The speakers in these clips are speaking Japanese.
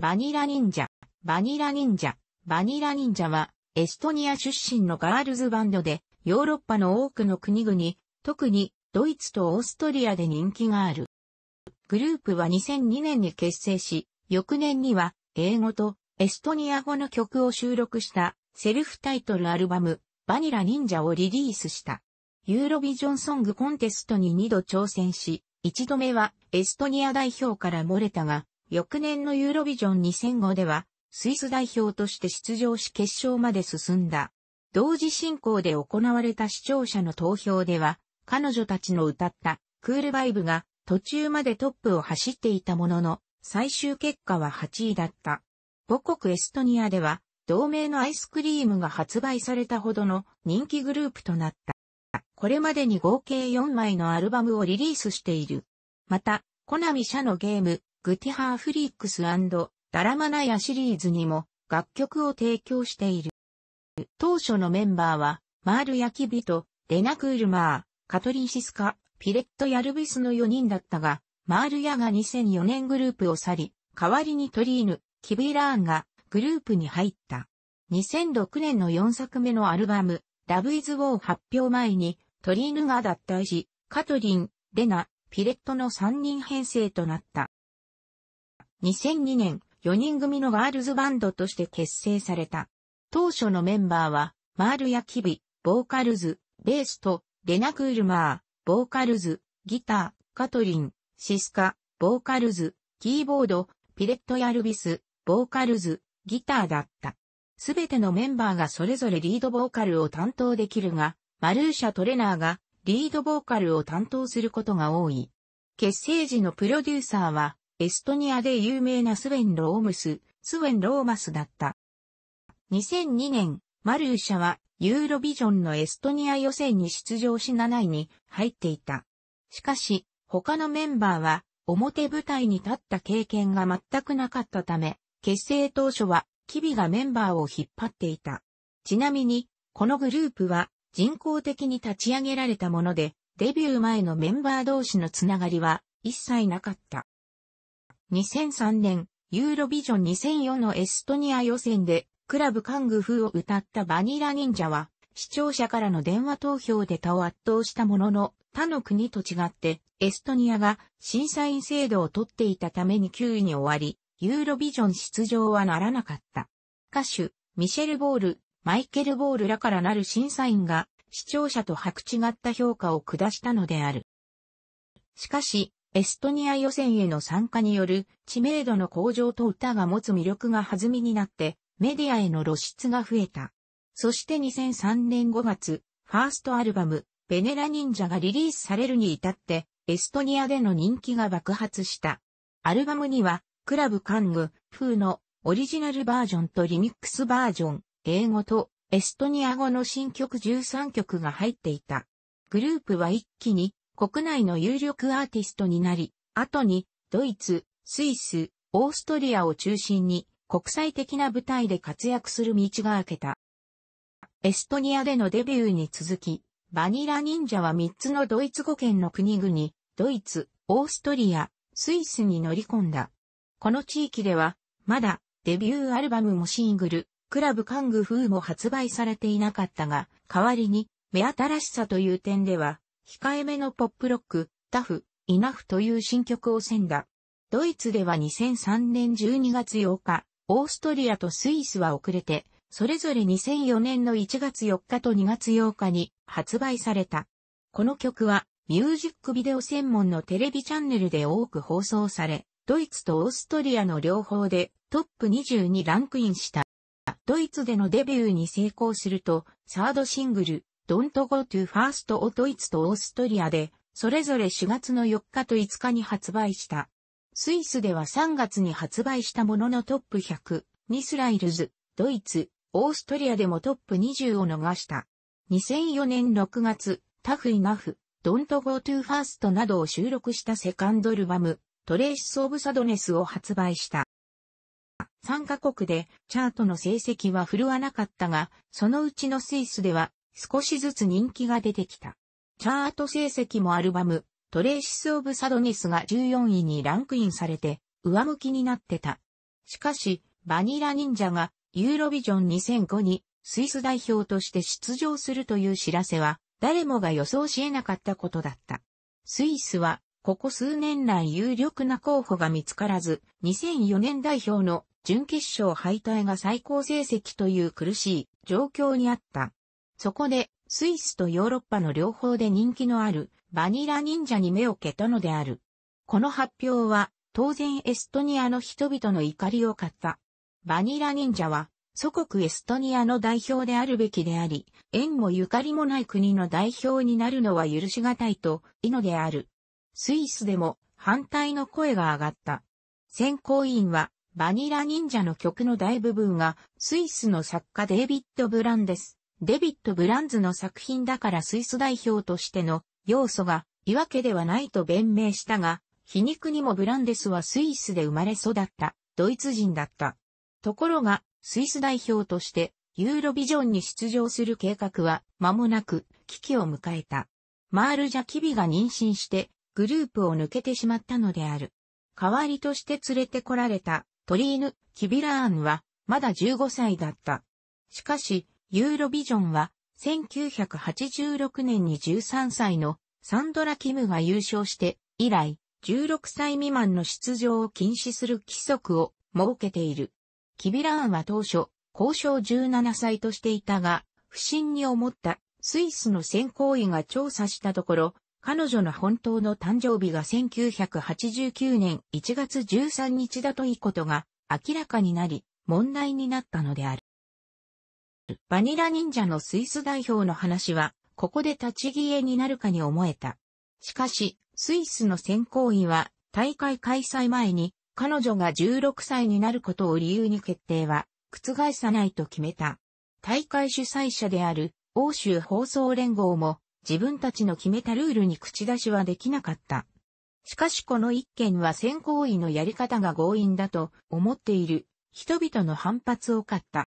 バニラ忍者、バニラ忍者、バニラ忍者は、エストニア出身のガールズバンドで、ヨーロッパの多くの国々、特にドイツとオーストリアで人気がある。グループは2002年に結成し、翌年には英語とエストニア語の曲を収録したセルフタイトルアルバムバニラ忍者をリリースした。ユーロビジョンソングコンテストに2度挑戦し、1度目はエストニア代表から漏れたが、翌年のユーロビジョン2005では、スイス代表として出場し決勝まで進んだ。同時進行で行われた視聴者の投票では、彼女たちの歌ったクールバイブが途中までトップを走っていたものの、最終結果は8位だった。母国エストニアでは、同盟のアイスクリームが発売されたほどの人気グループとなった。これまでに合計4枚のアルバムをリリースしている。また、コナミ社のゲーム、グティハーフリックスダラマナヤシリーズにも楽曲を提供している。当初のメンバーは、マール・ヤキビと、レナ・クールマー、カトリン・シスカ、ピレット・ヤルビスの4人だったが、マール・ヤが2004年グループを去り、代わりにトリーヌ、キビラーンがグループに入った。2006年の4作目のアルバム、ラブ・イズ・ウォー発表前に、トリーヌが脱退し、カトリン、レナ、ピレットの3人編成となった。2002年、4人組のガールズバンドとして結成された。当初のメンバーは、マール・ヤキビ、ボーカルズ、ベースと、レナ・クールマー、ボーカルズ、ギター、カトリン、シスカ、ボーカルズ、キーボード、ピレット・ヤルビス、ボーカルズ、ギターだった。すべてのメンバーがそれぞれリードボーカルを担当できるが、マルーシャ・トレナーがリードボーカルを担当することが多い。結成時のプロデューサーはエストニアで有名なスウェン・ロームス、スウェン・ローマスだった。2002年、マルーシャはユーロビジョンのエストニア予選に出場し7位に入っていた。しかし、他のメンバーは表舞台に立った経験が全くなかったため、結成当初はキビがメンバーを引っ張っていた。ちなみに、このグループは人工的に立ち上げられたもので、デビュー前のメンバー同士のつながりは一切なかった。2003年、ユーロビジョン2004のエストニア予選で、クラブカングフーを歌ったバニラ忍者は、視聴者からの電話投票で他を圧倒したものの、他の国と違って、エストニアが審査員制度を取っていたために9位に終わり、ユーロビジョン出場はならなかった。歌手、ミシェル・ボール、マイケル・ボールらからなる審査員が、視聴者と白違った評価を下したのである。しかし、エストニア予選への参加による知名度の向上と歌が持つ魅力が弾みになってメディアへの露出が増えた。そして2003年5月、ファーストアルバム、ベネラ忍者がリリースされるに至って、エストニアでの人気が爆発した。アルバムには、クラブカング、風のオリジナルバージョンとリミックスバージョン、英語とエストニア語の新曲13曲が入っていた。グループは一気に国内の有力アーティストになり、後にドイツ、スイス、オーストリアを中心に国際的な舞台で活躍する道が開けた。エストニアでのデビューに続き、バニラ忍者は3つのドイツ語圏の国々、ドイツ、オーストリア、スイスに乗り込んだ。この地域では、まだデビューアルバムもシングル、クラブカング風も発売されていなかったが、代わりに目新しさという点では、控えめのポップロック、タフ、イナフという新曲を選んだ。ドイツでは2003年12月8日、オーストリアとスイスは遅れて、それぞれ2004年の1月4日と2月8日に発売された。この曲はミュージックビデオ専門のテレビチャンネルで多く放送され、ドイツとオーストリアの両方でトップ20にランクインした。ドイツでのデビューに成功すると、サードシングル、Don't Go to First をドイツとオーストリアで、それぞれ4月の4日と5日に発売した。スイスでは3月に発売したもののトップ100、ニスライルズ、ドイツ、オーストリアでもトップ20を逃した。2004年6月、タフイナフ、Don't Go to First などを収録したセカンドルバム、トレーシス・オブ・サドネスを発売した。3カ国でチャートの成績は振るわなかったが、そのうちのスイスでは少しずつ人気が出てきた。チャート成績もアルバム、トレイシス・オブ・サドネスが14位にランクインされて、上向きになってた。しかし、バニラ忍者がユーロビジョン2005にスイス代表として出場するという知らせは、誰もが予想し得なかったことだった。スイスは、ここ数年来有力な候補が見つからず、2004年代表の準決勝敗退が最高成績という苦しい状況にあった。そこで、スイスとヨーロッパの両方で人気のあるバニラ忍者に目をけたのである。この発表は当然エストニアの人々の怒りを買った。バニラ忍者は祖国エストニアの代表であるべきであり、縁もゆかりもない国の代表になるのは許し難いと、いのである。スイスでも反対の声が上がった。選考委員はバニラ忍者の曲の大部分がスイスの作家デイビッド・ブランです。デビッド・ブランズの作品だからスイス代表としての要素がいわけではないと弁明したが、皮肉にもブランデスはスイスで生まれ育ったドイツ人だった。ところが、スイス代表としてユーロビジョンに出場する計画は間もなく危機を迎えた。マール・ジャキビが妊娠してグループを抜けてしまったのである。代わりとして連れてこられたトリーヌ・キビラーンはまだ15歳だった。しかし、ユーロビジョンは、1986年に13歳のサンドラ・キムが優勝して、以来、16歳未満の出場を禁止する規則を設けている。キビラーンは当初、交渉17歳としていたが、不審に思ったスイスの選考委が調査したところ、彼女の本当の誕生日が1989年1月13日だといいことが明らかになり、問題になったのである。バニラ忍者のスイス代表の話は、ここで立ち消えになるかに思えた。しかし、スイスの選考委は、大会開催前に、彼女が16歳になることを理由に決定は、覆さないと決めた。大会主催者である、欧州放送連合も、自分たちの決めたルールに口出しはできなかった。しかしこの一件は選考委のやり方が強引だと思っている人々の反発を買った。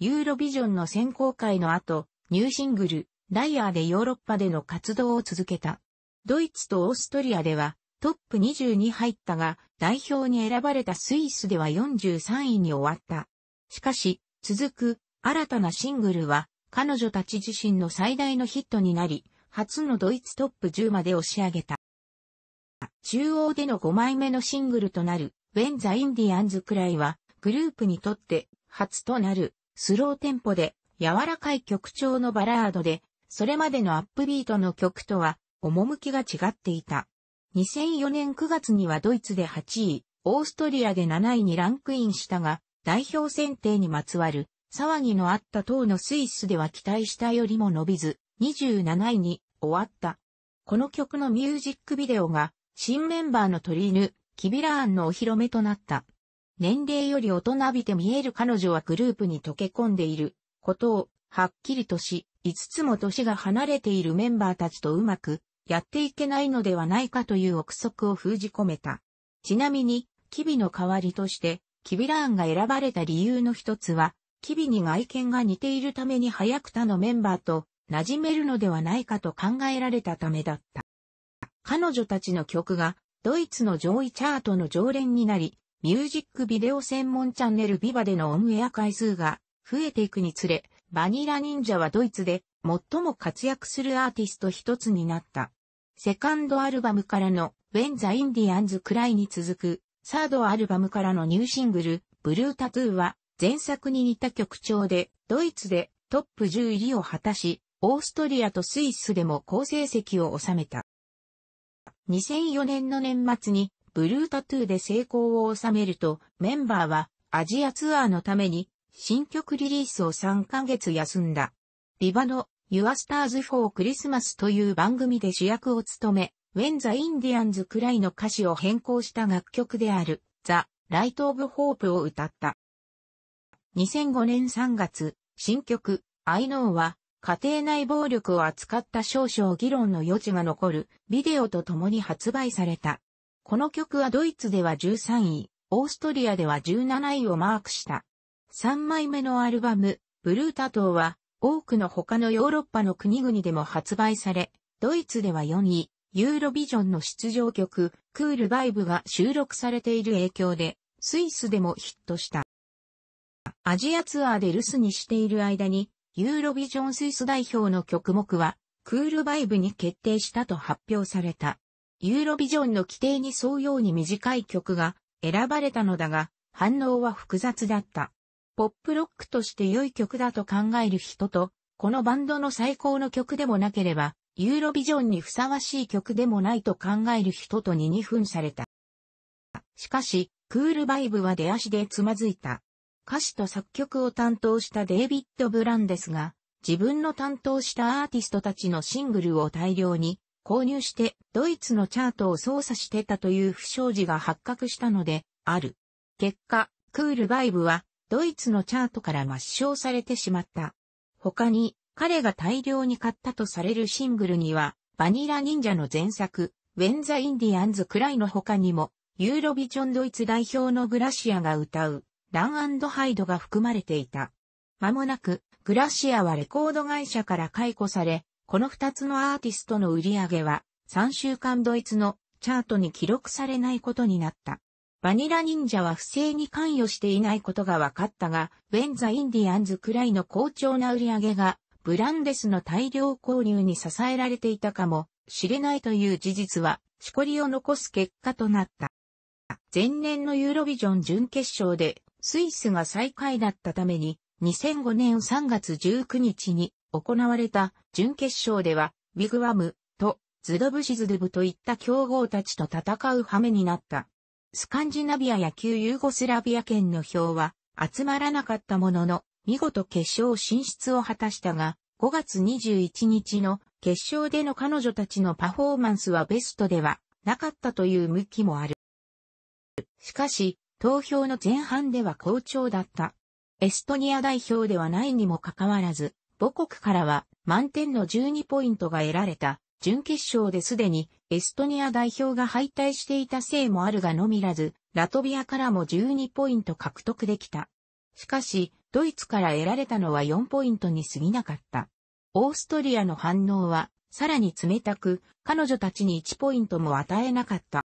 ユーロビジョンの選考会の後、ニューシングル、ライアーでヨーロッパでの活動を続けた。ドイツとオーストリアではトップ20に入ったが、代表に選ばれたスイスでは43位に終わった。しかし、続く新たなシングルは、彼女たち自身の最大のヒットになり、初のドイツトップ10まで押し上げた。中央での5枚目のシングルとなる、ウェンザ・インディアンズ・ a n くらいは、グループにとって初となるスローテンポで柔らかい曲調のバラードで、それまでのアップビートの曲とは、趣が違っていた。2004年9月にはドイツで8位、オーストリアで7位にランクインしたが、代表選定にまつわる騒ぎのあった党のスイスでは期待したよりも伸びず、27位に終わった。この曲のミュージックビデオが新メンバーのトリーヌ、キビラーンのお披露目となった。年齢より大人びて見える彼女はグループに溶け込んでいることをはっきりとし、5つも年が離れているメンバーたちとうまくやっていけないのではないかという憶測を封じ込めた。ちなみに、キビの代わりとして、キビラーンが選ばれた理由の一つは、キビに外見が似ているために早く他のメンバーと馴染めるのではないかと考えられたためだった。彼女たちの曲がドイツの上位チャートの常連になり、ミュージックビデオ専門チャンネルビバでのオンエア回数が増えていくにつれ、バニラ忍者はドイツで最も活躍するアーティスト一つになった。セカンドアルバムからの When the Indians Cry に続く、サードアルバムからのニューシングル、ブルータトゥーは前作に似た曲調で、ドイツでトップ10入りを果たし、オーストリアとスイスでも好成績を収めた。2004年の年末にブルータトゥーで成功を収めると、メンバーはアジアツアーのために新曲リリースを3ヶ月休んだ。ビバの Your Stars for Christmas という番組で主役を務め、When the Indians くらいの歌詞を変更した楽曲である The Light of Hope を歌った。2005年3月、新曲 I Know は家庭内暴力を扱った少々議論の余地が残るビデオと共に発売された。この曲はドイツでは13位、オーストリアでは17位をマークした。3枚目のアルバム、ブルータ島は、多くの他のヨーロッパの国々でも発売され、ドイツでは4位、ユーロビジョンの出場曲、クールバイブが収録されている影響で、スイスでもヒットした。アジアツアーで留守にしている間に、ユーロビジョンスイス代表の曲目は、クールバイブに決定したと発表された。ユーロビジョンの規定に沿うように短い曲が選ばれたのだが、反応は複雑だった。ポップロックとして良い曲だと考える人と、このバンドの最高の曲でもなければ、ユーロビジョンにふさわしい曲でもないと考える人とに2分された。しかし、クールバイブは出足でつまずいた。歌詞と作曲を担当したデイビッド・ブランですが、自分の担当したアーティストたちのシングルを大量に購入してドイツのチャートを操作してたという不祥事が発覚したのである。結果、クールバイブはドイツのチャートから抹消されてしまった。他に彼が大量に買ったとされるシングルにはバニラ忍者の前作、ウェンザ・インディアンズ・クライくらいの他にも、ユーロビジョンドイツ代表のグラシアが歌う、ランハイドが含まれていた。まもなく、グラシアはレコード会社から解雇され、この2つのアーティストの売り上げは、3週間ドイツのチャートに記録されないことになった。バニラ忍者は不正に関与していないことが分かったが、ウェンザ・インディアンズくらいの好調な売り上げが、ブランデスの大量購入に支えられていたかもしれないという事実は、しこりを残す結果となった。前年のユーロビジョン準決勝で、スイスが最下位だったために、2005年3月19日に行われた準決勝では、ビグワムとズドブシズドゥブといった強豪たちと戦う羽目になった。スカンジナビア野球ユーゴスラビア圏の票は集まらなかったものの、見事決勝進出を果たしたが、5月21日の決勝での彼女たちのパフォーマンスはベストではなかったという向きもある。しかし、投票の前半では好調だったエストニア代表ではないにもかかわらず、母国からは満点の12ポイントが得られた、準決勝ですでにエストニア代表が敗退していたせいもあるがのみらず、ラトビアからも12ポイント獲得できた。しかし、ドイツから得られたのは4ポイントに過ぎなかった。オーストリアの反応は、さらに冷たく、彼女たちに1ポイントも与えなかった。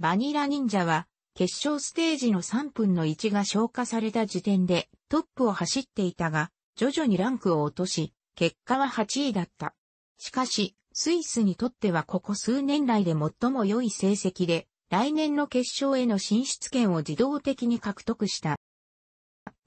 バニラ忍者は、決勝ステージの3分の1が消化された時点でトップを走っていたが、徐々にランクを落とし、結果は8位だった。しかし、スイスにとってはここ数年来で最も良い成績で、来年の決勝への進出権を自動的に獲得した。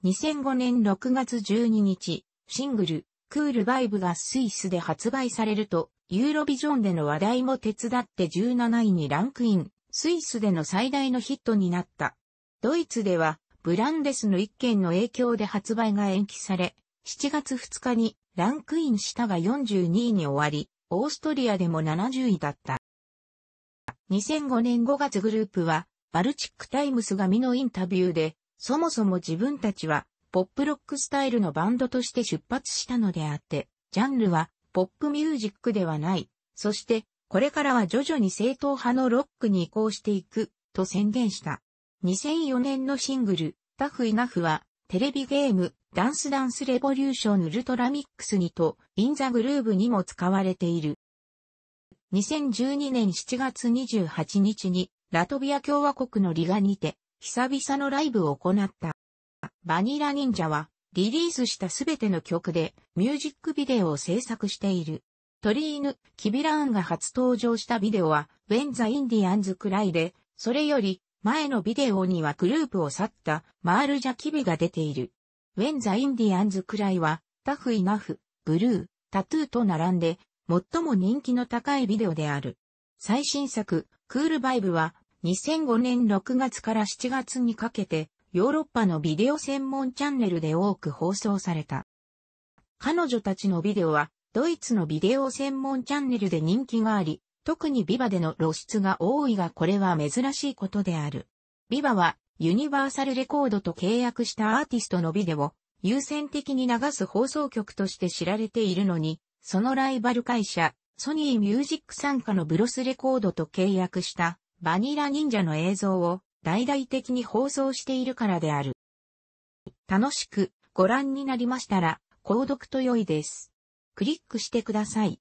2005年6月12日、シングル、クールバイブがスイスで発売されると、ユーロビジョンでの話題も手伝って17位にランクインスイスでの最大のヒットになった。ドイツでは、ブランデスの一件の影響で発売が延期され、7月2日にランクインしたが42位に終わり、オーストリアでも70位だった。2005年5月グループは、バルチックタイムスが紙のインタビューで、そもそも自分たちは、ポップロックスタイルのバンドとして出発したのであって、ジャンルは、ポップミュージックではない、そして、これからは徐々に正統派のロックに移行していく、と宣言した。2004年のシングル、タフイナフは、テレビゲーム、ダンスダンスレボリューションウルトラミックスにと、インザグルーブにも使われている。2012年7月28日に、ラトビア共和国のリガにて、久々のライブを行った。バニラ忍者は、リリースしたすべての曲で、ミュージックビデオを制作している。鳥犬、キビラーンが初登場したビデオは、ウェンザ・インディアンズ・クライくらいで、それより、前のビデオにはグループを去った、マールジャキビが出ている。ウェンザ・インディアンズ・クライくらいは、タフイナフ、ブルー、タトゥーと並んで、最も人気の高いビデオである。最新作、クールバイブは、2005年6月から7月にかけて、ヨーロッパのビデオ専門チャンネルで多く放送された。彼女たちのビデオは、ドイツのビデオ専門チャンネルで人気があり、特にビバでの露出が多いがこれは珍しいことである。ビバはユニバーサルレコードと契約したアーティストのビデオ、優先的に流す放送局として知られているのに、そのライバル会社、ソニーミュージック傘下のブロスレコードと契約したバニラ忍者の映像を大々的に放送しているからである。楽しくご覧になりましたら、購読と良いです。クリックしてください。